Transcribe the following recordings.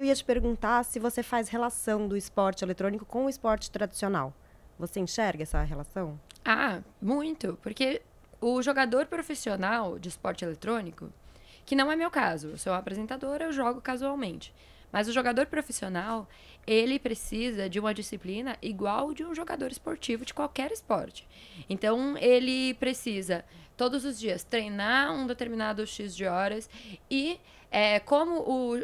Eu ia te perguntar se você faz relação do esporte eletrônico com o esporte tradicional. Você enxerga essa relação? Ah, muito, porque o jogador profissional de esporte eletrônico, que não é meu caso, eu sou apresentadora, eu jogo casualmente. Mas o jogador profissional, ele precisa de uma disciplina igual de um jogador esportivo de qualquer esporte. Então, ele precisa todos os dias treinar um determinado X de horas e é, como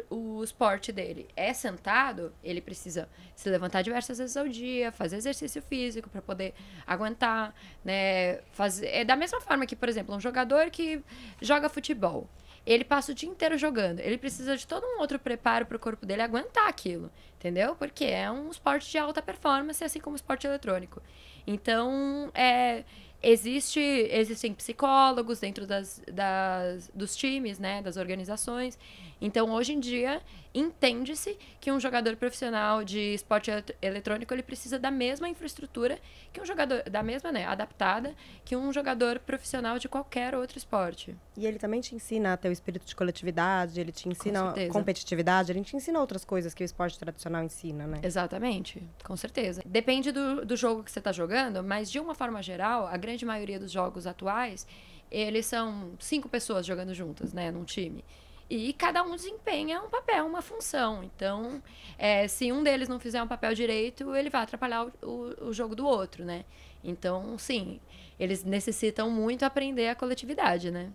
o, o esporte dele é sentado, ele precisa se levantar diversas vezes ao dia, fazer exercício físico para poder aguentar, né? Fazer, é da mesma forma que, por exemplo, um jogador que joga futebol ele passa o dia inteiro jogando. Ele precisa de todo um outro preparo para o corpo dele aguentar aquilo, entendeu? Porque é um esporte de alta performance, assim como o esporte eletrônico. Então, é, existe, existem psicólogos dentro das, das, dos times, né, das organizações. Então, hoje em dia, entende-se que um jogador profissional de esporte eletrônico ele precisa da mesma infraestrutura que um jogador da mesma, né, adaptada que um jogador profissional de qualquer outro esporte. E ele também te ensina a ter o espírito de coletividade, ele te ensina competitividade, ele te ensina outras coisas que o esporte tradicional ensina, né? Exatamente, com certeza. Depende do, do jogo que você está jogando, mas de uma forma geral, a grande grande maioria dos jogos atuais, eles são cinco pessoas jogando juntas, né, num time. E cada um desempenha um papel, uma função. Então, é, se um deles não fizer um papel direito, ele vai atrapalhar o, o, o jogo do outro, né? Então, sim, eles necessitam muito aprender a coletividade, né?